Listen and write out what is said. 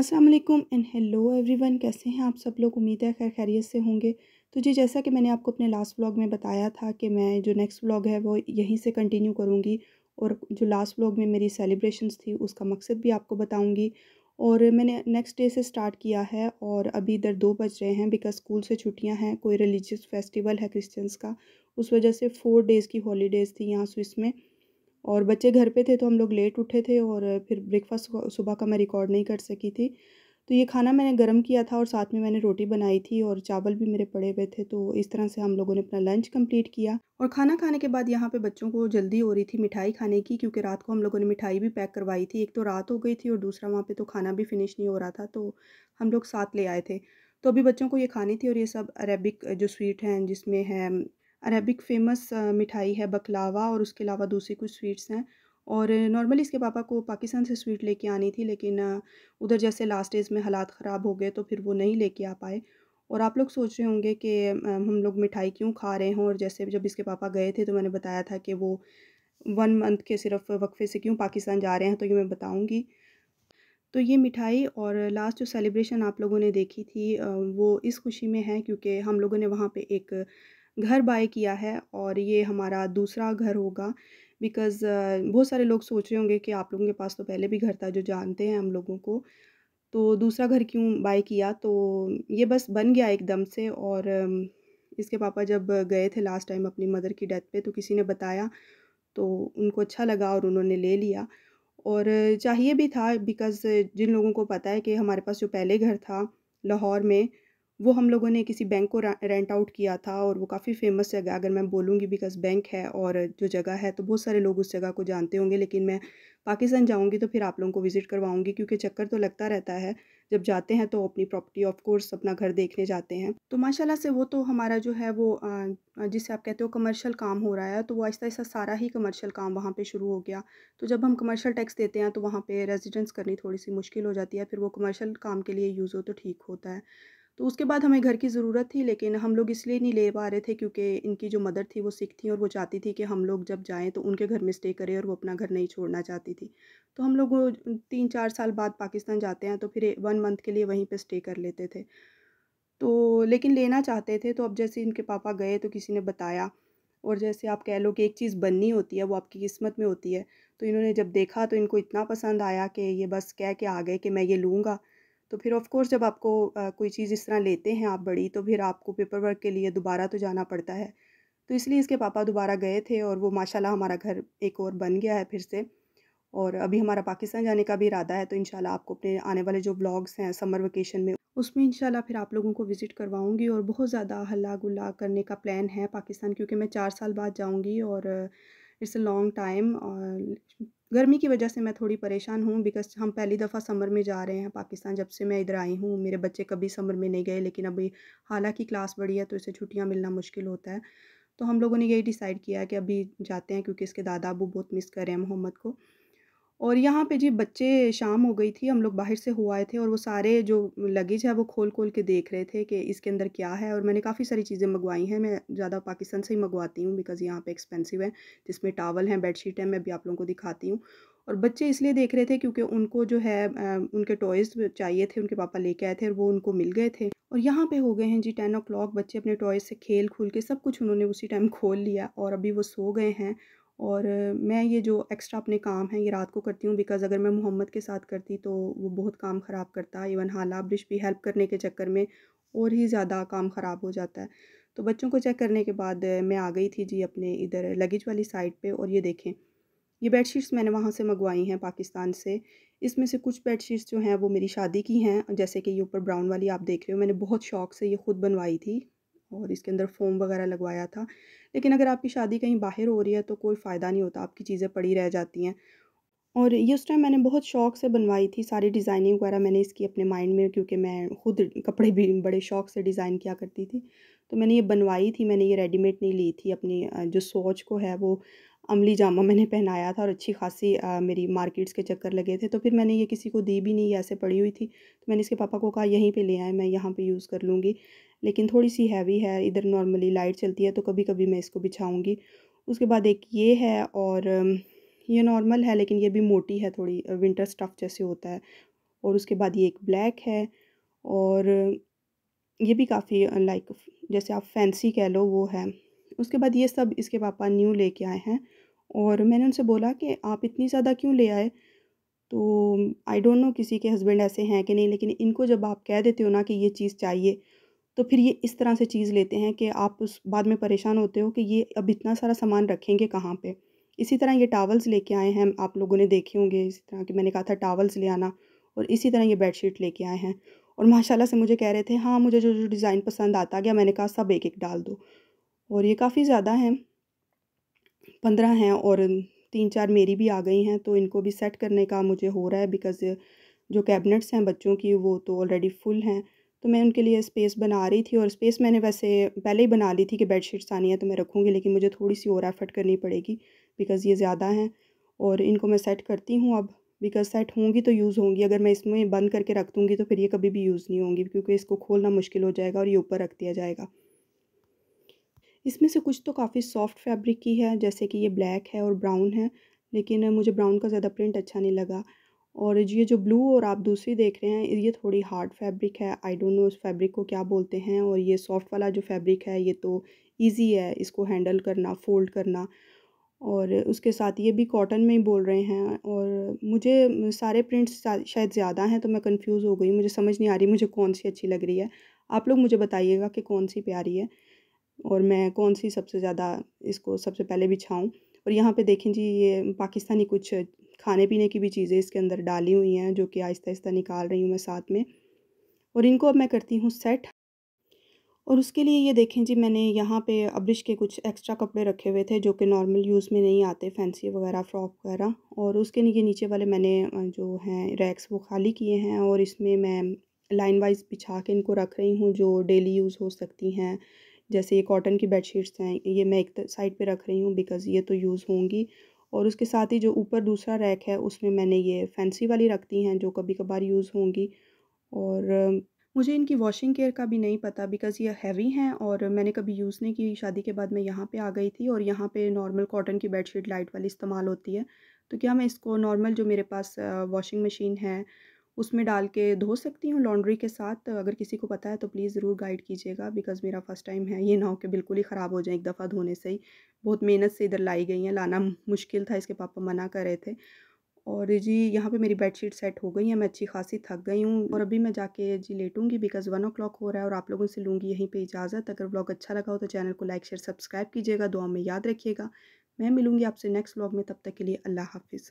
अस्सलाम वालेकुम and hello everyone कैसे हैं आप सब लोग उम्मीद है खैर खैरियत से होंगे तो जी जैसा कि मैंने आपको अपने लास्ट व्लॉग में बताया था कि मैं जो नेक्स्ट व्लॉग है वो यहीं से कंटिन्यू करूँगी और जो लास्ट व्लॉग में मेरी सेलिब्रेशंस थी उसका मकसद भी आपको बताऊँगी और मैंने नेक्स्ट डे से स्टार्ट किया है और अभी इधर दो बज रहे हैं बिकॉज स्कूल से छुट्टियाँ हैं कोई रिलीजियस फेस्टिवल है क्रिश्चियंस का उस वजह से फ़ोर डेज़ की हॉलीडेज़ थी यहाँ स्विस में और बच्चे घर पे थे तो हम लोग लेट उठे थे और फिर ब्रेकफास्ट सुबह का मैं रिकॉर्ड नहीं कर सकी थी तो ये खाना मैंने गर्म किया था और साथ में मैंने रोटी बनाई थी और चावल भी मेरे पड़े हुए थे तो इस तरह से हम लोगों ने अपना लंच कंप्लीट किया और खाना खाने के बाद यहाँ पे बच्चों को जल्दी हो रही थी मिठाई खाने की क्योंकि रात को हम लोगों ने मिठाई भी पैक करवाई थी एक तो रात हो गई थी और दूसरा वहाँ पर तो खाना भी फिनिश नहीं हो रहा था तो हम लोग साथ ले आए थे तो अभी बच्चों को ये खानी थी और ये सब अरेबिक जो स्वीट हैं जिसमें है अरबिक फ़ेमस मिठाई है बकलावा और उसके अलावा दूसरी कुछ स्वीट्स हैं और नॉर्मली इसके पापा को पाकिस्तान से स्वीट लेके आनी थी लेकिन उधर जैसे लास्ट डेज़ में हालात ख़राब हो गए तो फिर वो नहीं लेके आ पाए और आप लोग सोच रहे होंगे कि हम लोग मिठाई क्यों खा रहे हों और जैसे जब इसके पापा गए थे तो मैंने बताया था कि वो वन मंथ के सिर्फ वक्फ़े से क्यों पाकिस्तान जा रहे हैं तो ये मैं बताऊँगी तो ये मिठाई और लास्ट जो सेलिब्रेशन आप लोगों ने देखी थी वो इस खुशी में है क्योंकि हम लोगों ने वहाँ पर एक घर बाय किया है और ये हमारा दूसरा घर होगा बिकॉज़ बहुत सारे लोग सोच रहे होंगे कि आप लोगों के पास तो पहले भी घर था जो जानते हैं हम लोगों को तो दूसरा घर क्यों बाय किया तो ये बस बन गया एकदम से और इसके पापा जब गए थे लास्ट टाइम अपनी मदर की डेथ पे तो किसी ने बताया तो उनको अच्छा लगा और उन्होंने ले लिया और चाहिए भी था बिकॉज़ जिन लोगों को पता है कि हमारे पास जो पहले घर था लाहौर में वो हम लोगों ने किसी बैंक को रेंट आउट किया था और वो काफ़ी फेमस जगह अगर मैं बोलूँगी बिकॉज बैंक है और जो जगह है तो बहुत सारे लोग उस जगह को जानते होंगे लेकिन मैं पाकिस्तान जाऊँगी तो फिर आप लोगों को विज़िट करवाऊँगी क्योंकि चक्कर तो लगता रहता है जब जाते हैं तो अपनी प्रॉपर्टी ऑफ कोर्स अपना घर देखने जाते हैं तो माशाल्लाह से वो तो हमारा जो है वो जिसे आप कहते हो कमर्शियल काम हो रहा है तो वो आहिस्ता आहिस्ता सारा ही कमर्शियल काम वहाँ पे शुरू हो गया तो जब हम कमर्शियल टैक्स देते हैं तो वहाँ पे रेजिडेंस करनी थोड़ी सी मुश्किल हो जाती है फिर वो कमर्शियल काम के लिए यूज़ हो तो ठीक होता है तो उसके बाद हमें घर की ज़रूरत थी लेकिन हम लोग इसलिए नहीं ले पा रहे थे क्योंकि इनकी जो मदर थी वो सिख थी और वो चाहती थी कि हम लोग जब जाएँ तो उनके घर में स्टे करें और वो अपना घर नहीं छोड़ना चाहती थी तो हम लोग तीन चार साल बाद पाकिस्तान जाते हैं तो फिर वन मंथ के लिए वहीं पर स्टे कर लेते थे तो लेकिन लेना चाहते थे तो अब जैसे इनके पापा गए तो किसी ने बताया और जैसे आप कह लो कि एक चीज़ बननी होती है वो आपकी किस्मत में होती है तो इन्होंने जब देखा तो इनको इतना पसंद आया कि ये बस कह के आ गए कि मैं ये लूँगा तो फिर ऑफ़ कोर्स जब आपको कोई चीज़ इस तरह लेते हैं आप बड़ी तो फिर आपको पेपर वर्क के लिए दोबारा तो जाना पड़ता है तो इसलिए इसके पापा दोबारा गए थे और वो माशाल्लाह हमारा घर एक और बन गया है फिर से और अभी हमारा पाकिस्तान जाने का भी इरादा है तो इन आपको अपने आने वाले जो ब्लॉग्स हैं समर वेकेशन में उसमें इन फिर आप लोगों को विज़िट करवाऊँगी और बहुत ज़्यादा हल्ला गुल्ला करने का प्लान है पाकिस्तान क्योंकि मैं चार साल बाद जाऊँगी और इट्स अ लॉन्ग टाइम गर्मी की वजह से मैं थोड़ी परेशान हूँ बिकॉज हम पहली दफ़ा समर में जा रहे हैं पाकिस्तान जब से मैं इधर आई हूँ मेरे बच्चे कभी समर में नहीं गए लेकिन अभी हालांकि क्लास बड़ी है तो इसे छुट्टियाँ मिलना मुश्किल होता है तो हम लोगों ने यही डिसाइड किया कि अभी जाते हैं क्योंकि इसके दादा अबू बहुत मिस कर रहे हैं मोहम्मद को और यहाँ पे जी बच्चे शाम हो गई थी हम लोग बाहर से हो आए थे और वो सारे जो लगेज है वो खोल खोल के देख रहे थे कि इसके अंदर क्या है और मैंने काफ़ी सारी चीज़ें मंगवाई हैं मैं ज़्यादा पाकिस्तान से ही मंगवाती हूँ बिकॉज़ यहाँ पे एक्सपेंसिव है जिसमें टावल हैं बेडशीट है मैं भी आप लोगों को दिखाती हूँ और बच्चे इसलिए देख रहे थे क्योंकि उनको जो है उनके टॉयज़ चाहिए थे उनके पापा लेके आए थे और वो उनको मिल गए थे और यहाँ पे हो गए हैं जी टेन ओ बच्चे अपने टॉयज़ से खेल खूल के सब कुछ उन्होंने उसी टाइम खोल लिया और अभी वो सो गए हैं और मैं ये जो एक्स्ट्रा अपने काम हैं ये रात को करती हूँ बिकॉज़ अगर मैं मोहम्मद के साथ करती तो वो बहुत काम ख़राब करता इवन हाला ब्रिश भी हेल्प करने के चक्कर में और ही ज़्यादा काम ख़राब हो जाता है तो बच्चों को चेक करने के बाद मैं आ गई थी जी अपने इधर लगेज वाली साइड पर और ये देखें ये बेडशीट्स मैंने वहाँ से मंगवाई हैं पाकिस्तान से इसमें से कुछ बेडशीट्स जो हैं वो मेरी शादी की हैं जैसे कि ये ऊपर ब्राउन वाली आप देख रहे हो मैंने बहुत शौक से ये ख़ुद बनवाई थी और इसके अंदर फ़ोम वगैरह लगवाया था लेकिन अगर आपकी शादी कहीं बाहर हो रही है तो कोई फ़ायदा नहीं होता आपकी चीज़ें पड़ी रह जाती हैं और ये उस टाइम मैंने बहुत शौक से बनवाई थी सारी डिज़ाइनिंग वगैरह मैंने इसकी अपने माइंड में क्योंकि मैं खुद कपड़े भी बड़े शौक से डिज़ाइन किया करती थी तो मैंने ये बनवाई थी मैंने ये रेडीमेड नहीं ली थी अपनी जो सोच को है वो अमली जामा मैंने पहनाया था और अच्छी खासी आ, मेरी मार्केट्स के चक्कर लगे थे तो फिर मैंने ये किसी को दी भी नहीं ऐसे पड़ी हुई थी तो मैंने इसके पापा को कहा यहीं पे ले आए मैं यहाँ पे यूज़ कर लूँगी लेकिन थोड़ी सी हैवी है इधर नॉर्मली लाइट चलती है तो कभी कभी मैं इसको बिछाऊँगी उसके बाद एक ये है और ये नॉर्मल है लेकिन ये भी मोटी है थोड़ी विंटर स्टफ़ जैसे होता है और उसके बाद ये एक ब्लैक है और ये भी काफ़ी लाइक जैसे आप फैंसी कह लो वो है उसके बाद ये सब इसके पापा न्यू लेके आए हैं और मैंने उनसे बोला कि आप इतनी ज़्यादा क्यों ले आए तो आई डोंट नो किसी के हस्बैंड ऐसे हैं कि नहीं लेकिन इनको जब आप कह देते हो ना कि ये चीज़ चाहिए तो फिर ये इस तरह से चीज़ लेते हैं कि आप उस बाद में परेशान होते हो कि ये अब इतना सारा सामान रखेंगे कहाँ पे इसी तरह ये टावल्स लेके आए हैं आप लोगों ने देखे होंगे इसी तरह कि मैंने कहा था टावल्स ले आना और इसी तरह ये बेडशीट लेके आए हैं और माशाल्लाह से मुझे कह रहे थे हाँ मुझे जो जो डिज़ाइन पसंद आता गया मैंने कहा सब एक एक डाल दो और ये काफ़ी ज़्यादा हैं पंद्रह हैं और तीन चार मेरी भी आ गई हैं तो इनको भी सेट करने का मुझे हो रहा है बिकॉज़ जो कैबिनेट्स हैं बच्चों की वो तो ऑलरेडी फुल हैं तो मैं उनके लिए स्पेस बना रही थी और स्पेस मैंने वैसे पहले ही बना ली थी कि बेड शीट्स आनी है तो मैं रखूँगी लेकिन मुझे थोड़ी सी और एफ़र्ट करनी पड़ेगी बिकॉज़ ये ज़्यादा हैं और इनको मैं सेट करती हूँ अब बिकॉज सेट होंगी तो यूज़ होंगी अगर मैं इसमें बंद करके रख दूँगी तो फिर ये कभी भी यूज़ नहीं होंगी क्योंकि इसको खोलना मुश्किल हो जाएगा और ये ऊपर रख दिया जाएगा इसमें से कुछ तो काफ़ी सॉफ्ट फैब्रिक की है जैसे कि ये ब्लैक है और ब्राउन है लेकिन मुझे ब्राउन का ज़्यादा प्रिंट अच्छा नहीं लगा और ये जो ब्लू और आप दूसरी देख रहे हैं ये थोड़ी हार्ड फैब्रिक है आई डोंट नो उस फैब्रिक को क्या बोलते हैं और ये सॉफ्ट वाला जो फैब्रिक है ये तो इजी है इसको हैंडल करना फोल्ड करना और उसके साथ ये भी कॉटन में ही बोल रहे हैं और मुझे सारे प्रिंट्स शायद ज़्यादा हैं तो मैं कन्फ्यूज़ हो गई मुझे समझ नहीं आ रही मुझे कौन सी अच्छी लग रही है आप लोग मुझे बताइएगा कि कौन सी प्यारी है और मैं कौन सी सबसे ज़्यादा इसको सबसे पहले बिछाऊँ और यहाँ पे देखें जी ये पाकिस्तानी कुछ खाने पीने की भी चीज़ें इसके अंदर डाली हुई हैं जो कि आहिस्ता आहिस्ता निकाल रही हूँ मैं साथ में और इनको अब मैं करती हूँ सेट और उसके लिए ये देखें जी मैंने यहाँ पे अब्रिश के कुछ एक्स्ट्रा कपड़े रखे हुए थे जो कि नॉर्मल यूज़ में नहीं आते फैंसी वगैरह फ्रॉक वगैरह और उसके नीचे नीचे वाले मैंने जो हैं रैक्स वो खाली किए हैं और इसमें मैं लाइन वाइज बिछा के इनको रख रही हूँ जो डेली यूज़ हो सकती हैं जैसे ये कॉटन की बेड हैं ये मैं एक साइड पर रख रही हूँ बिकॉज़ ये तो यूज़ होंगी और उसके साथ ही जो ऊपर दूसरा रैक है उसमें मैंने ये फैंसी वाली रख दी हैं जो कभी कभार यूज़ होंगी और मुझे इनकी वॉशिंग केयर का भी नहीं पता बिकॉज़ ये हैवी हैं और मैंने कभी यूज़ नहीं की शादी के बाद मैं यहाँ पे आ गई थी और यहाँ पे नॉर्मल कॉटन की बेडशीट लाइट वाली इस्तेमाल होती है तो क्या मैं इसको नॉर्मल जो मेरे पास वॉशिंग मशीन है उसमें डाल के धो सकती हूँ लॉन्ड्री के साथ अगर किसी को पता है तो प्लीज़ ज़रूर गाइड कीजिएगा बिकॉज़ मेरा फ़र्स्ट टाइम है ये ना हो कि बिल्कुल ही ख़राब हो जाए एक दफ़ा धोने से ही बहुत मेहनत से इधर लाई गई हैं लाना मुश्किल था इसके पापा मना कर रहे थे और जी यहाँ पे मेरी बेडशीट सेट हो गई है मैं अच्छी खासी थक गई हूँ और अभी मैं जाके जी लेटूंगी बिकॉज़ वन ओ हो रहा है और आप लोगों से लूँगी यहीं पे इजाज़त अगर ब्लॉग अच्छा लगा हो तो चैनल को लाइक शेयर सब्सक्राइब कीजिएगा दुआ में याद रखिएगा मैं मिलूँगी आपसे नेक्स्ट ब्लॉग में तब तक के लिए अल्लाह हाफिज़